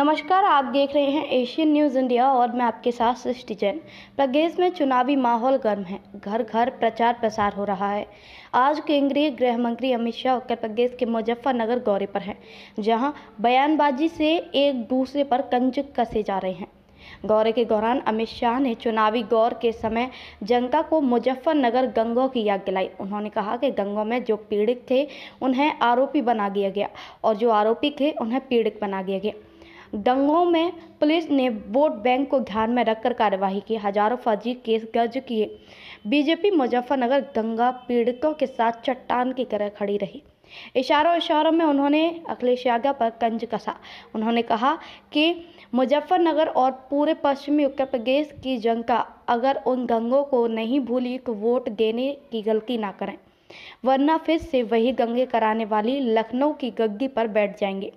नमस्कार आप देख रहे हैं एशियन न्यूज़ इंडिया और मैं आपके साथ सृष्टि जैन प्रदेश में चुनावी माहौल गर्म है घर घर प्रचार प्रसार हो रहा है आज केंद्रीय गृह मंत्री अमित शाह उत्तर प्रदेश के मुजफ्फरनगर दौरे पर हैं जहां बयानबाजी से एक दूसरे पर कंज कसे जा रहे हैं दौरे के दौरान अमित शाह ने चुनावी गौर के समय जनता को मुजफ्फरनगर गंगों की याद दिलाई उन्होंने कहा कि गंगों में जो पीड़ित थे उन्हें आरोपी बना दिया गया और जो आरोपी थे उन्हें पीड़ित बना दिया गया दंगों में पुलिस ने वोट बैंक को ध्यान में रखकर कार्यवाही की हजारों फर्जी केस दर्ज किए बीजेपी मुजफ्फरनगर दंगा पीड़ितों के साथ चट्टान की तरह खड़ी रही इशारों इशारों में उन्होंने अखिलेश यादव पर कंज कसा उन्होंने कहा कि मुजफ्फरनगर और पूरे पश्चिमी उत्तर प्रदेश की जनता अगर उन दंगों को नहीं भूली तो वोट देने की गलती ना करें वरना फिर से वही दंगे कराने वाली लखनऊ की गद्दी पर बैठ जाएंगे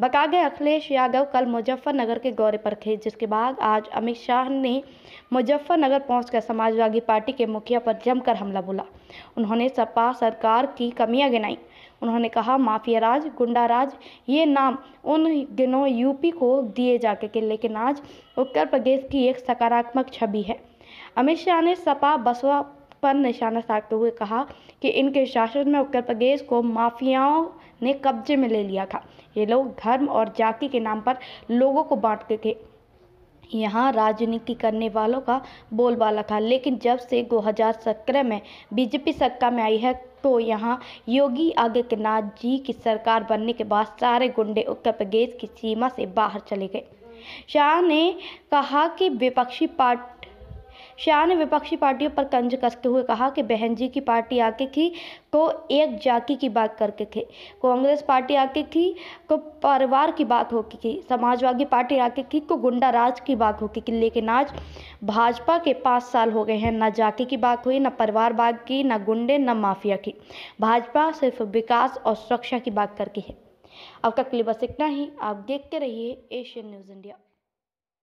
बकागे अखिलेश यादव कल मुजफ्फरनगर के गौरे पर थे जिसके बाद आज अमित शाह ने मुजफ्फरनगर पहुंचकर समाजवादी पार्टी के मुखिया पर जमकर हमला बोला उन्होंने सपा सरकार की कमियां गिनाई उन्होंने कहा माफिया राज गुंडा राज ये नाम उन दिनों यूपी को दिए जाके के लेकिन आज उत्तर प्रदेश की एक सकारात्मक छवि है अमित शाह ने सपा बसवा पर निशाना साधते हुए कहा कि इनके शासन में उत्तर प्रदेश को माफियाओं ने कब्जे में ले लिया था ये लोग धर्म और जाति के नाम पर लोगों को बांटते थे यहाँ राजनीति करने वालों का बोलबाला था लेकिन जब से 2017 में बीजेपी सत्ता में आई है तो यहाँ योगी आदित्यनाथ जी की सरकार बनने के बाद सारे गुंडे उत्तर प्रदेश की सीमा से बाहर चले गए शाह ने कहा कि विपक्षी पार्टी शाह ने विपक्षी पार्टियों पर कंज कसते हुए कहा कि बहन जी की पार्टी आके थी को तो एक जाति की बात करके थे कांग्रेस पार्टी आके थी को तो परिवार की बात होती थी समाजवादी पार्टी आके थी को तो गुंडा राज की बात होती थी लेकिन आज भाजपा के पाँच साल हो गए हैं ना जाति की बात हुई ना परिवारवाद की ना गुंडे ना माफिया की भाजपा सिर्फ विकास और सुरक्षा की बात करती है अब तक लिए बस इतना ही आप देखते रहिए एशियन न्यूज़ इंडिया